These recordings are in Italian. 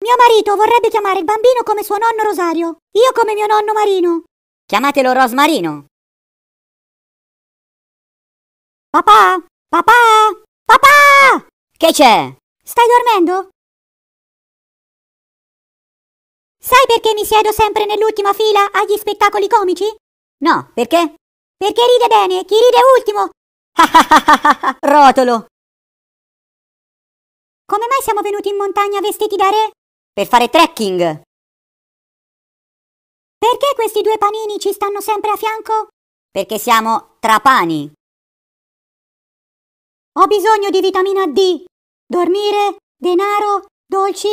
Mio marito vorrebbe chiamare il bambino come suo nonno Rosario, io come mio nonno Marino. Chiamatelo Rosmarino. Papà! Papà! Papà! Che c'è? Stai dormendo? Sai perché mi siedo sempre nell'ultima fila agli spettacoli comici? No, perché? Perché ride bene, chi ride ultimo! Rotolo! Come mai siamo venuti in montagna vestiti da re? Per fare trekking! Perché questi due panini ci stanno sempre a fianco? Perché siamo trapani. Ho bisogno di vitamina D. Dormire, denaro, dolci.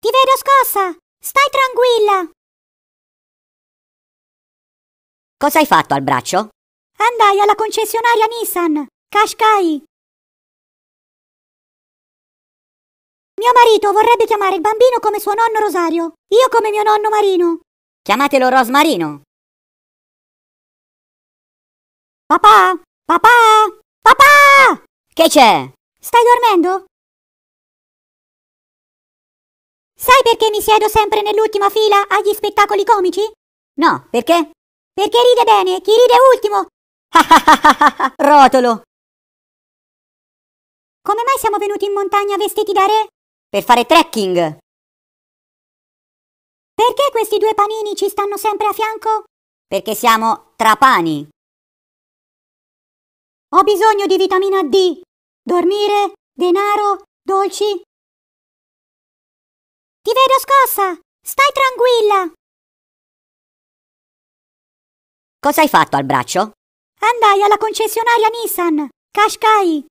Ti vedo scossa! Stai tranquilla! Cosa hai fatto al braccio? Andai alla concessionaria Nissan, Qashqai. Mio marito vorrebbe chiamare il bambino come suo nonno Rosario, io come mio nonno Marino. Chiamatelo Rosmarino. Papà! Papà! Papà! Che c'è? Stai dormendo? Sai perché mi siedo sempre nell'ultima fila agli spettacoli comici? No, perché? Perché ride bene, chi ride ultimo! Rotolo! Come mai siamo venuti in montagna vestiti da re? Per fare trekking. Perché questi due panini ci stanno sempre a fianco? Perché siamo trapani. Ho bisogno di vitamina D. Dormire, denaro, dolci. Ti vedo scossa. Stai tranquilla. Cosa hai fatto al braccio? Andai alla concessionaria Nissan, Qashqai.